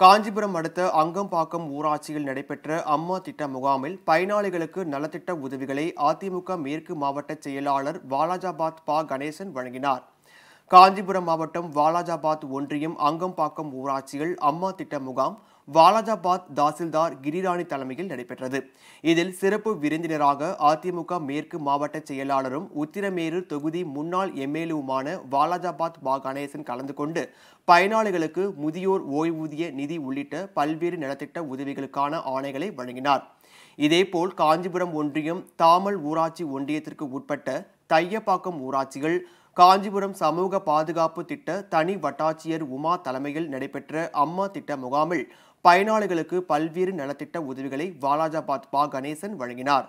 காஞ்சிபுரம் அடுத்த அங்கம்பாக்கம் ஊராட்சியில் நடைபெற்ற அம்மா திட்ட முகாமில் பயனாளிகளுக்கு நலத்திட்ட உதவிகளை அதிமுக மேற்கு மாவட்ட செயலாளர் வாலாஜாபாத் பா கணேசன் வழங்கினார் காஞ்சிபுரம் மாவட்டம் வாலாஜாபாத் ஒன்றியம் அங்கம்பாக்கம் ஊராட்சியில் அம்மா திட்ட முகாம் வாலாஜாபாத் தாசில்தார் கிரிராணி தலைமையில் நடைபெற்றது இதில் சிறப்பு விருந்தினராக அதிமுக மேற்கு மாவட்ட செயலாளரும் உத்திரமேரூர் தொகுதி முன்னாள் எம்எல்ஏவுமான வாலாஜாபாத் பா கணேசன் கலந்து கொண்டு பயனாளிகளுக்கு முதியோர் ஓய்வூதிய நிதி உள்ளிட்ட பல்வேறு நலத்திட்ட உதவிகளுக்கான ஆணைகளை வழங்கினார் இதேபோல் காஞ்சிபுரம் ஒன்றியம் தாமல் ஊராட்சி ஒன்றியத்திற்கு உட்பட்ட தையப்பாக்கம் ஊராட்சிகள் காஞ்சிபுரம் சமூக பாதுகாப்பு திட்ட தனி வட்டாட்சியர் உமா தலைமையில் நடைபெற்ற அம்மா திட்ட முகாமில் பயனாளிகளுக்கு பல்வேறு நலத்திட்ட உதவிகளை வாலாஜாபாத் பா கணேசன் வழங்கினார்